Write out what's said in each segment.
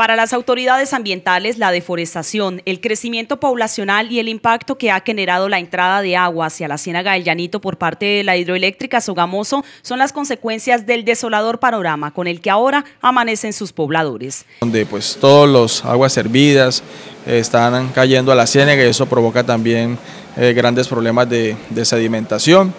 Para las autoridades ambientales, la deforestación, el crecimiento poblacional y el impacto que ha generado la entrada de agua hacia la Ciénaga del Llanito por parte de la hidroeléctrica Sogamoso son las consecuencias del desolador panorama con el que ahora amanecen sus pobladores. Donde pues todos los aguas hervidas eh, están cayendo a la Ciénaga y eso provoca también eh, grandes problemas de sedimentación.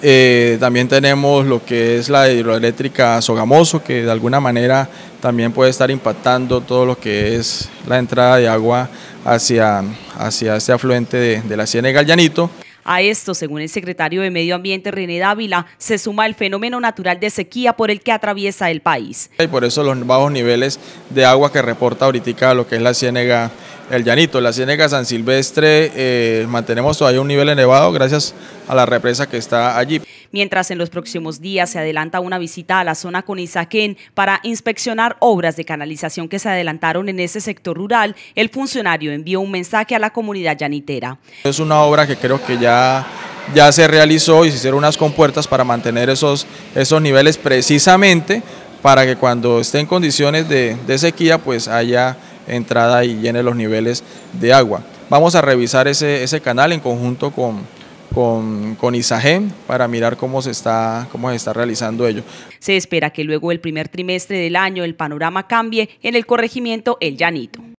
Eh, también tenemos lo que es la hidroeléctrica Sogamoso, que de alguna manera también puede estar impactando todo lo que es la entrada de agua hacia, hacia este afluente de, la Ciénega Llanito. A esto, según el secretario de Medio Ambiente René Dávila, se suma el fenómeno natural de sequía por el que atraviesa el país. Y por eso los bajos niveles de agua que reporta ahorita lo que es la Ciénega el Llanito, la ciénaga San Silvestre, eh, mantenemos todavía un nivel elevado gracias a la represa que está allí. Mientras en los próximos días se adelanta una visita a la zona con Isaquén para inspeccionar obras de canalización que se adelantaron en ese sector rural, el funcionario envió un mensaje a la comunidad llanitera. Es una obra que creo que ya ya se realizó y se hicieron unas compuertas para mantener esos, esos niveles precisamente para que cuando esté en condiciones de sequía pues haya entrada y llene los niveles de agua. Vamos a revisar ese, ese canal en conjunto con, con, con para mirar cómo se, está, cómo se está realizando ello. Se espera que luego el primer trimestre del año el panorama cambie en el corregimiento El Llanito.